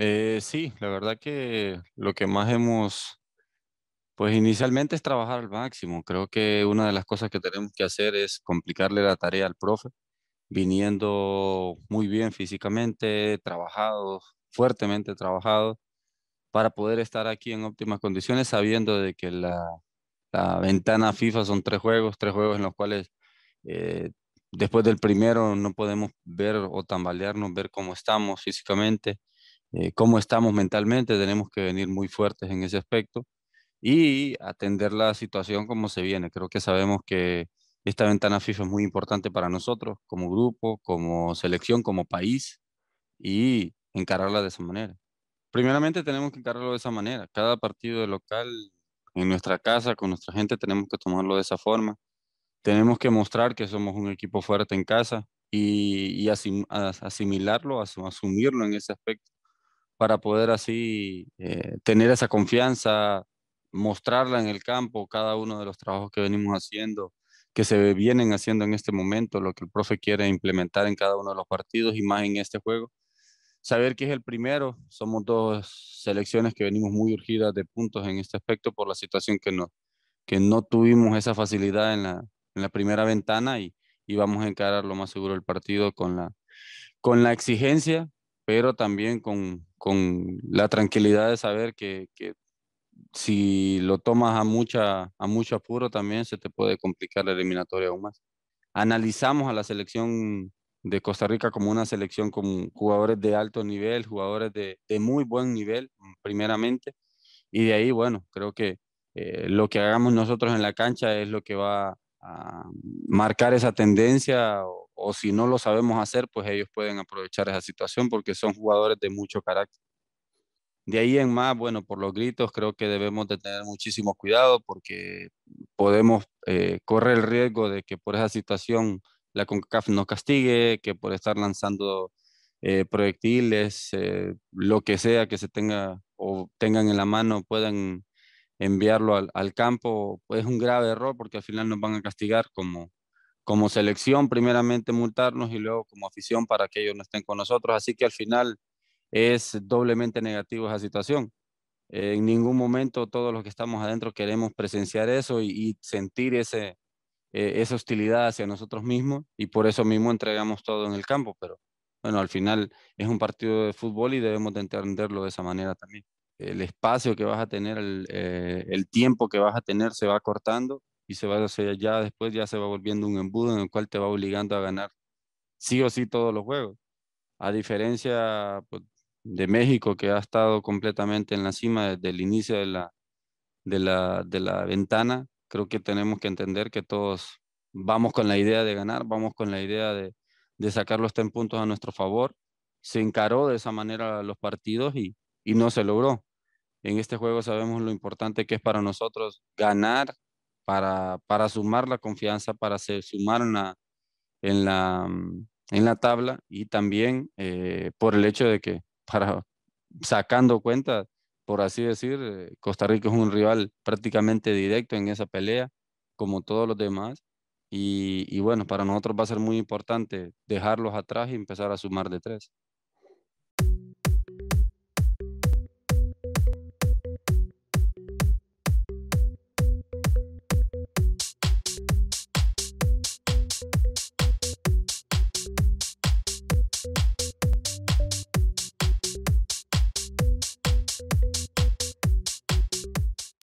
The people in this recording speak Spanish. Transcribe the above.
Eh, sí, la verdad que lo que más hemos, pues inicialmente es trabajar al máximo. Creo que una de las cosas que tenemos que hacer es complicarle la tarea al profe, viniendo muy bien físicamente, trabajado, fuertemente trabajado, para poder estar aquí en óptimas condiciones, sabiendo de que la, ventana FIFA son tres juegos, tres juegos en los cuales eh, después del primero no podemos ver o tambalearnos, ver cómo estamos físicamente eh, cómo estamos mentalmente, tenemos que venir muy fuertes en ese aspecto y atender la situación como se viene. Creo que sabemos que esta ventana FIFA es muy importante para nosotros como grupo, como selección, como país y encararla de esa manera. Primeramente tenemos que encararlo de esa manera. Cada partido de local en nuestra casa, con nuestra gente, tenemos que tomarlo de esa forma. Tenemos que mostrar que somos un equipo fuerte en casa y, asimilarlo, asumirlo en ese aspecto para poder así eh, tener esa confianza, mostrarla en el campo, cada uno de los trabajos que venimos haciendo, que se vienen haciendo en este momento, lo que el profe quiere implementar en cada uno de los partidos y más en este juego. Saber que es el primero, somos dos selecciones que venimos muy urgidas de puntos en este aspecto por la situación que no, que no tuvimos esa facilidad en la, en la primera ventana y, y vamos a encarar lo más seguro el partido con la, con la exigencia pero también con, la tranquilidad de saber que, si lo tomas a, mucha, a mucho apuro también se te puede complicar la eliminatoria aún más. Analizamos a la selección de Costa Rica como una selección con jugadores de alto nivel, jugadores de, muy buen nivel, mm, primeramente, y de ahí, bueno, creo que eh, lo que hagamos nosotros en la cancha es lo que va a mm, marcar esa tendencia o si no lo sabemos hacer, pues ellos pueden aprovechar esa situación porque son jugadores de mucho carácter. De ahí en más, bueno, por los gritos creo que debemos de tener muchísimo cuidado porque podemos eh, correr el riesgo de que por esa situación la CONCACAF nos castigue, que por estar lanzando eh, proyectiles, eh, lo que sea que se tenga o tengan en la mano, puedan enviarlo al, campo campo, es un grave error porque al final nos van a castigar como, como selección, primeramente multarnos y luego como afición para que ellos no estén con nosotros. Así que al final es doblemente negativo esa situación. Eh, en ningún momento todos los que estamos adentro queremos presenciar eso y, sentir ese, e, esa hostilidad hacia nosotros mismos y por eso mismo entregamos todo en el campo. Pero bueno, al final es un partido de fútbol y debemos de entenderlo de esa manera también. El espacio que vas a tener, el eh, tiempo que vas a tener se va cortando y se va hacia allá, después ya se va volviendo un embudo en el cual te va obligando a ganar sí o sí todos los juegos. A diferencia pues, de México, que ha estado completamente en la cima desde el inicio de la, de de la ventana, creo que tenemos que entender que todos vamos con la idea de ganar, vamos con la idea de, sacar los 10 puntos a nuestro favor. Se encaró de esa manera los partidos y, y no se logró. En este juego sabemos lo importante que es para nosotros ganar para, sumar la confianza, para sumar en, la, en la mm, tabla y también eh, por el hecho de que, para sacando cuenta, por así decir, eh, Costa Rica es un rival prácticamente directo en esa pelea, como todos los demás. y bueno, para nosotros va a ser muy importante dejarlos atrás y empezar a sumar de tres.